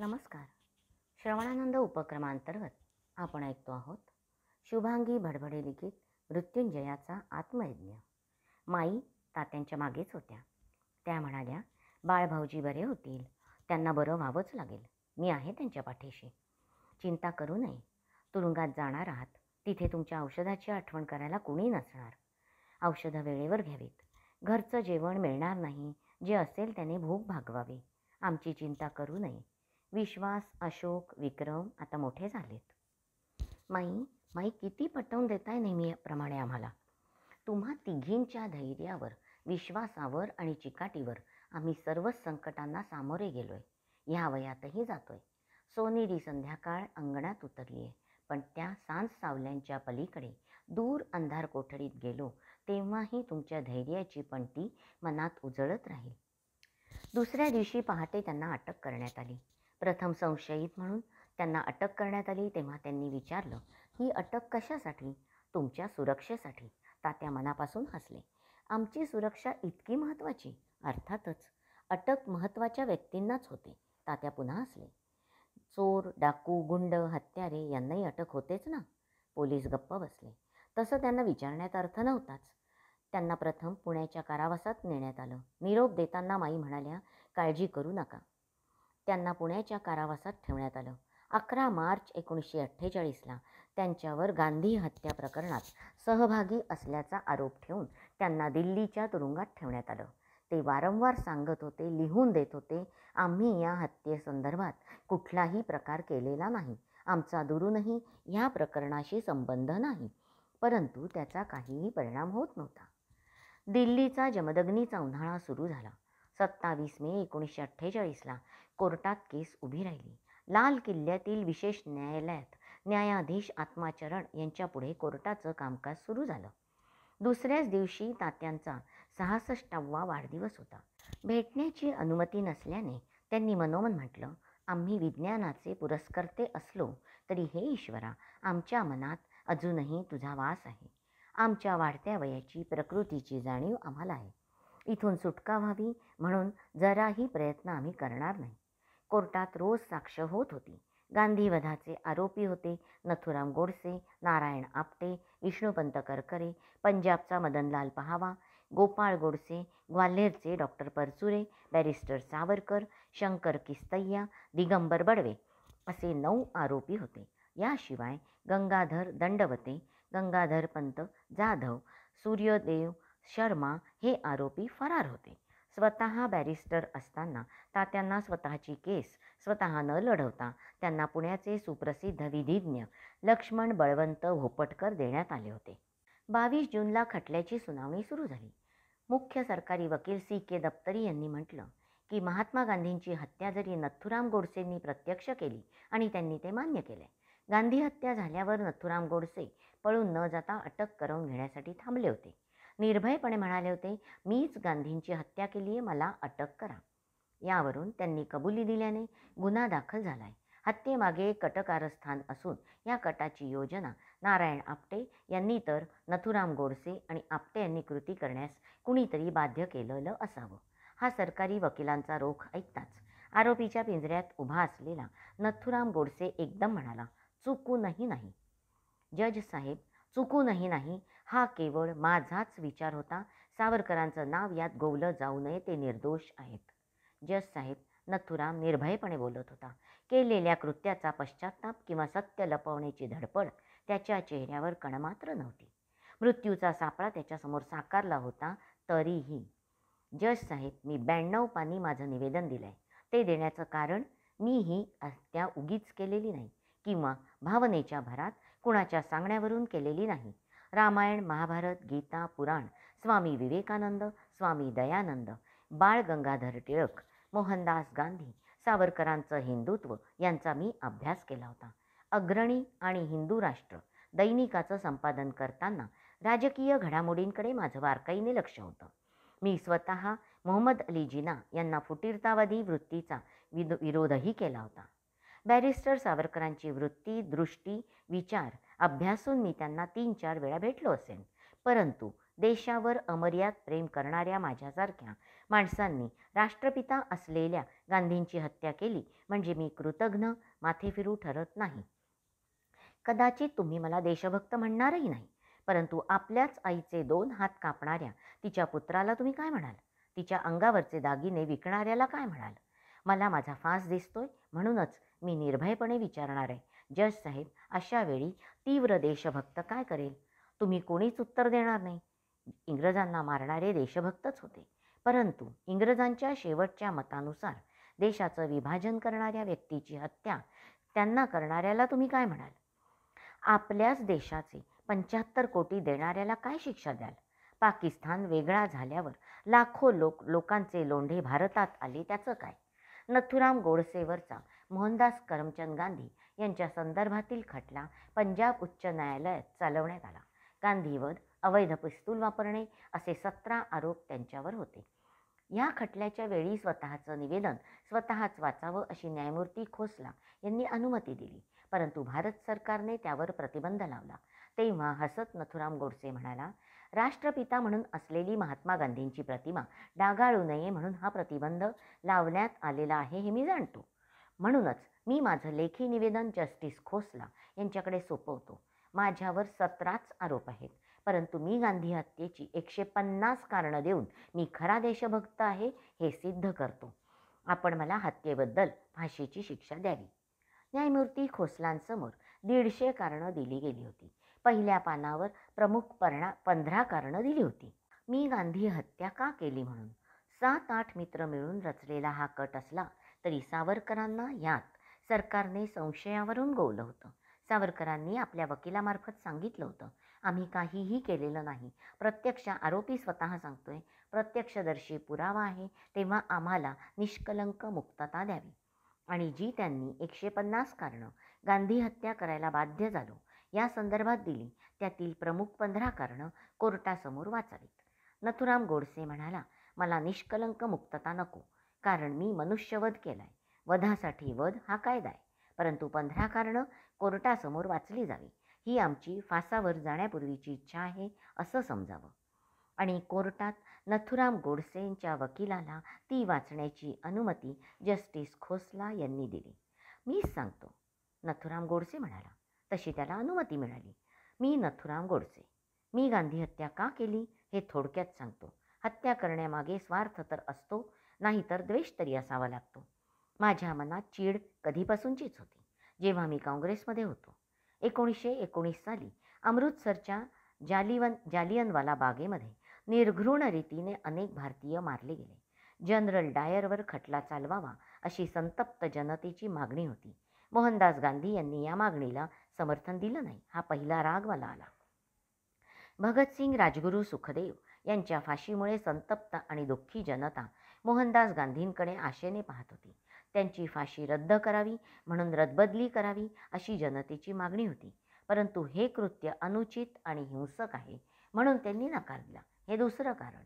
नमस्कार श्रवणानंद उपक्रमांतर्गत आपण ऐकतो आहोत शुभांगी भडभडे लिखित मृत्युंजयाचा आत्मयज्ञ माई तात्यांच्या मागेच होत्या त्या म्हणाल्या बाळभाऊजी बरे होतील त्यांना बरं व्हावंच लागेल मी आहे त्यांच्या पाठीशी चिंता करू नये तुरुंगात जाणार आहात तिथे तुमच्या औषधाची आठवण करायला कुणी नसणार औषधं वेळेवर घ्यावीत घरचं जेवण मिळणार नाही जे असेल त्याने भूक भागवावी आमची चिंता करू नये विश्वास अशोक विक्रम आता मोठे झालेत माई माई किती पटवून देताय नेहमीप्रमाणे आम्हाला तुम्हा तिघींच्या धैर्यावर विश्वासावर आणि चिकाटीवर आम्ही सर्वच संकटांना सामोरे गेलो आहे ह्या वयातही जातोय सोनेरी संध्याकाळ अंगणात उतरली आहे पण त्या सांज सावल्यांच्या पलीकडे दूर अंधार कोठडीत गेलो तेव्हाही तुमच्या धैर्याची पणती मनात उजळत राहील दुसऱ्या दिवशी पहाटे त्यांना अटक करण्यात आली प्रथम संशयित म्हणून त्यांना अटक करण्यात आली तेव्हा त्यांनी विचारलं ही अटक कशासाठी तुमच्या सुरक्षेसाठी तात्या मनापासून हसले आमची सुरक्षा इतकी महत्त्वाची अर्थातच अटक महत्त्वाच्या व्यक्तींनाच होते तात्या पुन्हा हसले चोर डाकू गुंड हत्यारे यांनाही अटक होतेच ना पोलीस गप्प बसले तसं त्यांना विचारण्यात अर्थ नव्हताच त्यांना प्रथम पुण्याच्या कारावासात नेण्यात आलं निरोप देताना माई म्हणाल्या काळजी करू नका त्यांना पुण्याच्या कारावासात ठेवण्यात आलं अकरा मार्च एकोणीसशे अठ्ठेचाळीसला त्यांच्यावर गांधी हत्या प्रकरणात सहभागी असल्याचा आरोप ठेवून त्यांना दिल्लीच्या तुरुंगात ठेवण्यात आलं ते वारंवार सांगत होते लिहून देत होते आम्ही या हत्येसंदर्भात कुठलाही प्रकार केलेला नाही आमचा दुरूनही या प्रकरणाशी संबंध नाही परंतु त्याचा काहीही परिणाम होत नव्हता दिल्लीचा जमदग्नीचा उन्हाळा सुरू झाला सत्तावीस मे एकोणीसशे अठ्ठेचाळीसला कोर्टात केस उभी राहिली लाल किल्ल्यातील विशेष न्यायालयात न्यायाधीश आत्माचरण यांच्यापुढे कोर्टाचं कामकाज सुरू झालं दुसऱ्याच दिवशी तात्यांचा सहासष्टावा वाढदिवस होता भेटण्याची अनुमती नसल्याने त्यांनी मनोमन म्हटलं आम्ही विज्ञानाचे पुरस्कर्ते असलो तरी हे ईश्वरा आमच्या मनात अजूनही तुझा वास आहे आमच्या वाढत्या वयाची प्रकृतीची जाणीव आम्हाला आहे इथून सुटका व्हावी म्हणून जराही प्रयत्न आम्ही करणार नाही कोर्टात रोज साक्ष होत होती गांधी वधाचे आरोपी होते नथुराम गोडसे नारायण आपटे विष्णुपंत करकरे पंजाबचा मदनलाल पहावा गोपाळ गोडसे ग्वाल्हेरचे डॉक्टर परचुरे बॅरिस्टर सावरकर शंकर किस्तय्या दिगंबर बडवे असे नऊ आरोपी होते याशिवाय गंगाधर दंडवते गंगाधर पंत जाधव सूर्यदेव शर्मा हे आरोपी फरार होते स्वतः बॅरिस्टर असताना तात्यांना स्वतःची केस स्वतः न लढवता त्यांना पुण्याचे सुप्रसिद्ध विधिज्ञ लक्ष्मण बळवंत भोपटकर देण्यात आले होते बावीस जूनला खटल्याची सुनावणी सुरू झाली मुख्य सरकारी वकील सी के दप्तरी यांनी म्हटलं की महात्मा गांधींची हत्या जरी नथुराम गोडसेंनी प्रत्यक्ष केली आणि त्यांनी ते मान्य केले गांधी हत्या झाल्यावर नथुराम गोडसे पळून न जाता अटक करून घेण्यासाठी थांबले होते निर्भयपणे म्हणाले होते मीच गांधींची हत्या केली आहे मला अटक करा यावरून त्यांनी कबुली दिल्याने गुन्हा दाखल झाला आहे हत्येमागे कटकारस्थान असून या कटाची योजना नारायण आपटे यांनी तर नथुराम गोडसे आणि आपटे यांनी कृती करण्यास कुणीतरी बाध्य केलेलं असावं हा सरकारी वकिलांचा रोख ऐकताच आरोपीच्या पिंजऱ्यात उभा असलेला नथुराम गोडसे एकदम म्हणाला चुकूनही नाही जज साहेब चुकूनही नाही हा केवळ माझाच विचार होता सावरकरांचं नाव यात गोवलं जाऊ नये ते निर्दोष आहेत जस साहेब नथुराम निर्भयपणे बोलत होता केलेल्या कृत्याचा पश्चाताप किंवा सत्य लपवण्याची धडपड त्याच्या चेहऱ्यावर कणमात्र नव्हती मृत्यूचा सापळा त्याच्यासमोर साकारला होता तरीही जज साहेब मी ब्याण्णव पानी माझं निवेदन दिलं आहे ते देण्याचं कारण मी ही त्या उगीच केलेली नाही किंवा भावनेच्या भरात कुणाच्या सांगण्यावरून केलेली नाही रामायण महाभारत गीता पुराण स्वामी विवेकानंद स्वामी दयानंद बाळ गंगाधर टिळक मोहनदास गांधी सावरकरांचं हिंदुत्व यांचा मी अभ्यास केला होता अग्रणी आणि हिंदू राष्ट्र दैनिकाचं संपादन करताना राजकीय घडामोडींकडे माझं बारकाईने लक्ष होतं मी स्वतः मोहम्मद अली जिना यांना फुटीरतावादी वृत्तीचा विरोधही केला होता बॅरिस्टर सावरकरांची वृत्ती दृष्टी विचार अभ्यासून मी त्यांना तीन चार वेळा भेटलो असेन परंतु देशावर अमर्याद प्रेम करणाऱ्या माझ्यासारख्या माणसांनी राष्ट्रपिता असलेल्या गांधींची हत्या केली म्हणजे मी कृतघ्न माथेफिरू ठरत नाही कदाचित तुम्ही मला देशभक्त म्हणणारही नाही परंतु आपल्याच आईचे दोन हात कापणाऱ्या तिच्या पुत्राला तुम्ही काय म्हणाल तिच्या अंगावरचे दागिने विकणाऱ्याला काय म्हणाल मला माझा फास दिसतोय म्हणूनच मी निर्भयपणे विचारणार आहे जज साहेब अशा वेळी तीव्र देशभक्त काय करेल तुम्ही कोणीच उत्तर देणार नाही इंग्रजांना मारणारे देशभक्तच होते परंतु इंग्रजांच्या शेवटच्या मतानुसार देशाचं विभाजन करणाऱ्या व्यक्तीची हत्या त्यांना करणाऱ्याला तुम्ही काय म्हणाल आपल्याच देशाचे पंच्याहत्तर कोटी देणाऱ्याला काय शिक्षा द्याल पाकिस्तान वेगळा झाल्यावर लाखो लोक लोकांचे लोंढे भारतात आले त्याचं काय नथुराम गोडसेवरचा मोहनदास करमचंद गांधी यांच्या संदर्भातील खटला पंजाब उच्च न्यायालयात चालवण्यात आला गांधीवर अवैध पिस्तूल वापरणे असे सतरा आरोप त्यांच्यावर होते या खटल्याच्या वेळी स्वतःचं निवेदन स्वतःच वाचावं अशी न्यायमूर्ती खोसला यांनी अनुमती दिली परंतु भारत सरकारने त्यावर प्रतिबंध लावला तेव्हा हसत नथुराम गोडसे म्हणाला राष्ट्रपिता म्हणून असलेली महात्मा गांधींची प्रतिमा डागाळू नये म्हणून हा प्रतिबंध लावण्यात आलेला आहे हे मी जाणतो म्हणूनच मी माझं लेखी निवेदन जस्टिस खोसला यांच्याकडे सोपवतो माझ्यावर सतराच आरोप आहेत परंतु मी गांधी हत्येची एकशे पन्नास कारणं देऊन मी खरा देशभक्त आहे हे सिद्ध करतो आपण मला हत्येबद्दल फाशीची शिक्षा द्यावी न्यायमूर्ती खोसलांसमोर दीडशे कारणं दिली गेली होती पहिल्या पानावर प्रमुख परणा पंधरा कारणं दिली होती मी गांधी हत्या का केली म्हणून सात आठ मित्र मिळून रचलेला हा कट असला तरी सावरकरांना यात सरकारने संशयावरून गोवलं होतं सावरकरांनी आपल्या वकिलामार्फत सांगितलं होतं आम्ही काहीही केलेलं नाही प्रत्यक्ष आरोपी स्वतः सांगतोय प्रत्यक्षदर्शी पुरावा आहे तेव्हा आम्हाला निष्कलंक मुक्तता द्यावी आणि जी त्यांनी एकशे पन्नास कारणं गांधी हत्या करायला बाध्य झालो या संदर्भात दिली त्यातील प्रमुख पंधरा कारणं कोर्टासमोर वाचावीत नथुराम गोडसे म्हणाला मला निष्कलंक मुक्तता नको कारण मी मनुष्यवध केलाय वधासाठी वध हा कायदा आहे परंतु पंधरा कारणं कोर्टासमोर वाचली जावी ही आमची फासावर जाण्यापूर्वीची इच्छा आहे असं समजावं आणि कोर्टात नथुराम गोडसेंच्या वकिलाला ती वाचण्याची अनुमती जस्टिस खोसला यांनी दिली मीच सांगतो नथुराम गोडसे म्हणाला तशी त्याला अनुमती मिळाली मी नथुराम गोडसे मी गांधी हत्या का केली हे थोडक्यात सांगतो हत्या करण्यामागे स्वार्थ तर असतो नाही तर द्वेष तरी असावा लागतो माझ्या मनात चीड कधीपासूनचीच होती जेव्हा मी काँग्रेसमध्ये होतो एकोणीसशे एकोणीस साली अमृतसरच्या जालिवन जालियनवाला बागेमध्ये निर्घृण रीतीने अनेक भारतीय मारले गेले जनरल डायरवर खटला चालवावा अशी संतप्त जनतेची मागणी होती मोहनदास गांधी यांनी या मागणीला समर्थन दिलं नाही हा पहिला राग मला आला भगतसिंग राजगुरू सुखदेव यांच्या फाशीमुळे संतप्त आणि दुःखी जनता मोहनदास गांधींकडे आशेने पाहत होती त्यांची फाशी रद्द करावी म्हणून रद्दबदली करावी अशी जनतेची मागणी होती परंतु हे कृत्य अनुचित आणि हिंसक आहे म्हणून त्यांनी नकार दिला हे दुसरं कारण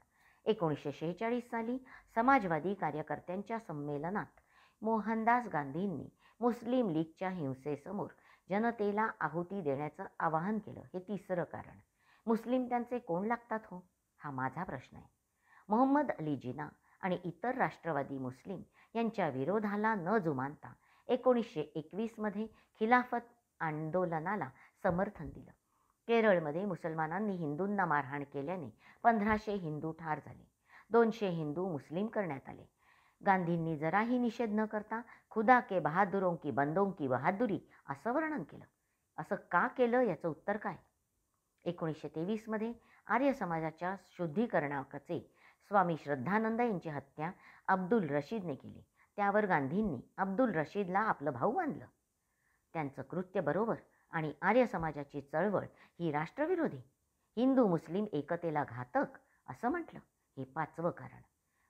एकोणीसशे शेहेचाळीस साली समाजवादी कार्यकर्त्यांच्या संमेलनात मोहनदास गांधींनी मुस्लिम लीगच्या हिंसेसमोर जनतेला आहुती देण्याचं आवाहन केलं हे तिसरं कारण मुस्लिम त्यांचे कोण लागतात हो हा माझा प्रश्न आहे मोहम्मद अली जिना आणि इतर राष्ट्रवादी मुस्लिम यांच्या विरोधाला न जुमानता एकोणीसशे एकवीसमध्ये खिलाफत आंदोलनाला समर्थन दिलं केरळमध्ये मुसलमानांनी हिंदूंना मारहाण केल्याने पंधराशे हिंदू ठार झाले दोनशे हिंदू मुस्लिम करण्यात आले गांधींनी जराही निषेध न करता खुदा के बहादुरों की बंदों की बहादुरी असं वर्णन केलं असं का केलं याचं उत्तर काय एकोणीसशे तेवीसमध्ये आर्य समाजाच्या शुद्धीकरणाचे स्वामी श्रद्धानंद यांची हत्या अब्दुल रशीदने केली त्यावर गांधींनी अब्दुल रशीदला आपलं भाऊ मानलं त्यांचं कृत्य बरोबर आणि आर्य समाजाची चळवळ ही राष्ट्रविरोधी हिंदू मुस्लिम एकतेला घातक असं म्हटलं हे पाचवं कारण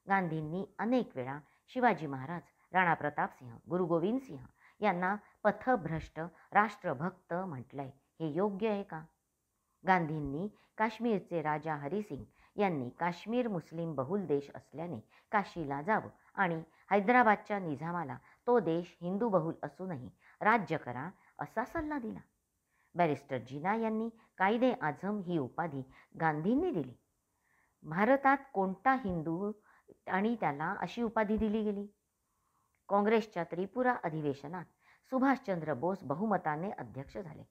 गांधींनी अनेक वेळा शिवाजी महाराज राणा सिंह गुरु सिंह यांना पथभ्रष्ट राष्ट्रभक्त म्हटलंय हे योग्य आहे का गांधींनी काश्मीरचे राजा हरिसिंग यांनी काश्मीर मुस्लिम बहुल देश असल्याने काशीला जावं आणि हैदराबादच्या निझामाला तो देश हिंदू बहुल असूनही राज्य करा असा सल्ला दिला बॅरिस्टर जिना यांनी कायदे आझम ही उपाधी गांधींनी दिली भारतात कोणता हिंदू आणि त्याला अशी उपाधी दिली गेली काँग्रेसच्या त्रिपुरा अधिवेशनात सुभाषचंद्र बोस बहुमताने अध्यक्ष झाले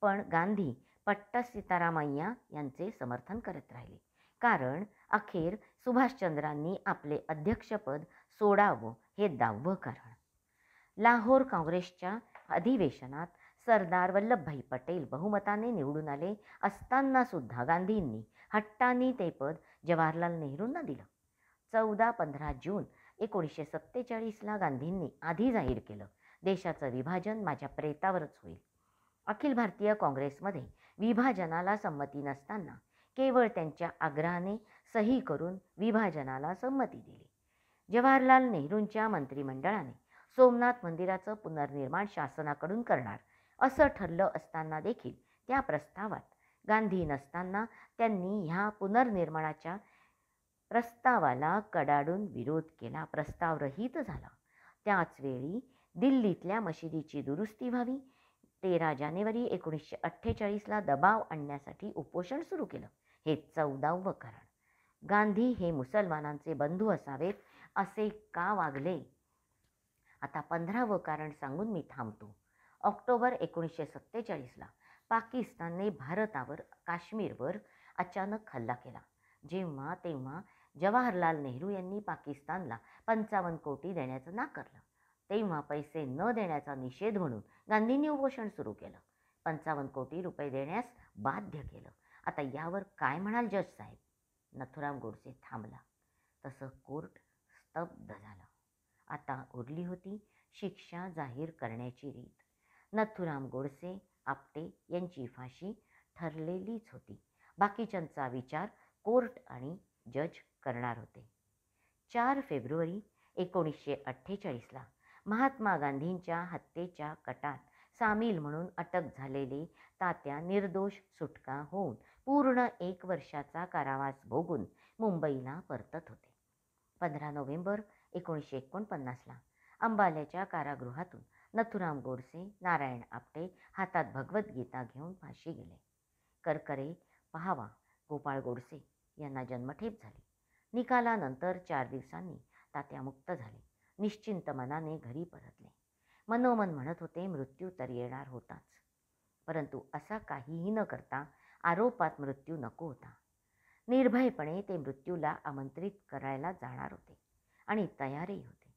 पण गांधी पट्ट सीतारामय्या यांचे समर्थन करत राहिले कारण अखेर सुभाषचंद्रांनी आपले अध्यक्षपद सोडावं हे दहावं कारण लाहोर काँग्रेसच्या अधिवेशनात सरदार वल्लभभाई पटेल बहुमताने निवडून आले असताना सुद्धा गांधींनी हट्टानी ते पद जवाहरलाल नेहरूंना दिलं चौदा पंधरा जून एकोणीसशे सत्तेचाळीसला गांधींनी आधी जाहीर केलं देशाचं विभाजन माझ्या प्रेतावरच होईल अखिल भारतीय काँग्रेसमध्ये विभाजनाला संमती नसताना केवळ त्यांच्या आग्रहाने सही करून विभाजनाला संमती दिली जवाहरलाल नेहरूंच्या मंत्रिमंडळाने सोमनाथ मंदिराचं पुनर्निर्माण शासनाकडून करणार असं ठरलं असताना देखील त्या प्रस्तावात गांधी नसताना त्यांनी ह्या पुनर्निर्माणाच्या प्रस्तावाला कडाडून विरोध केला प्रस्तावरहित झाला त्याचवेळी दिल्लीतल्या मशिदीची दुरुस्ती व्हावी तेरा जानेवारी एकोणीसशे अठ्ठेचाळीसला दबाव आणण्यासाठी उपोषण सुरू केलं हे चौदावं कारण गांधी हे मुसलमानांचे बंधू असावेत असे का वागले आता पंधरावं कारण सांगून मी थांबतो ऑक्टोबर एकोणीसशे सत्तेचाळीसला पाकिस्तानने भारतावर काश्मीरवर अचानक हल्ला केला जेव्हा तेव्हा जवाहरलाल नेहरू यांनी पाकिस्तानला पंचावन्न कोटी देण्याचं नाकारलं तेव्हा पैसे न देण्याचा निषेध म्हणून गांधींनी उपोषण सुरू केलं पंचावन्न कोटी रुपये देण्यास बाध्य केलं आता यावर काय म्हणाल जज साहेब नथुराम गोडसे थांबला तसं कोर्ट स्तब्ध झालं आता उरली होती शिक्षा जाहीर करण्याची रीत नथुराम गोडसे आपटे यांची फाशी ठरलेलीच होती बाकीच्यांचा विचार कोर्ट आणि जज करणार होते चार फेब्रुवारी एकोणीसशे अठ्ठेचाळीसला महात्मा गांधींच्या हत्येच्या कटात सामील म्हणून अटक झालेले तात्या निर्दोष सुटका होऊन पूर्ण एक वर्षाचा कारावास भोगून मुंबईला परतत होते पंधरा नोव्हेंबर एकोणीसशे एकोणपन्नासला अंबाल्याच्या कारागृहातून नथुराम गोडसे नारायण आपटे हातात भगवद्गीता घेऊन फाशी गेले करकरे पहावा गोपाळ गोडसे यांना जन्मठेप झाली निकालानंतर चार दिवसांनी तात्या मुक्त झाले निश्चिंत मनाने घरी परतले मनोमन म्हणत होते मृत्यू तर येणार होताच परंतु असा काहीही न करता आरोपात मृत्यू नको होता निर्भयपणे ते मृत्यूला आमंत्रित करायला जाणार होते आणि तयारही होते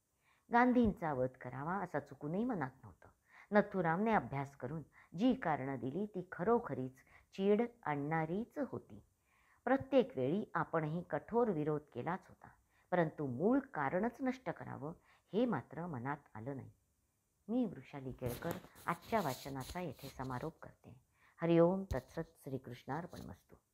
गांधींचा वध करावा असा चुकूनही मनात नव्हतं नथुरामने अभ्यास करून जी कारणं दिली ती खरोखरीच चीड आणणारीच होती प्रत्येक वेळी आपणही कठोर विरोध केलाच होता परंतु मूळ कारणच नष्ट करावं हे मात्र मनात आलं नाही मी वृषाली केळकर आजच्या वाचनाचा येथे समारोप करते हरिओम तत्सत श्रीकृष्णार्पण मस्तू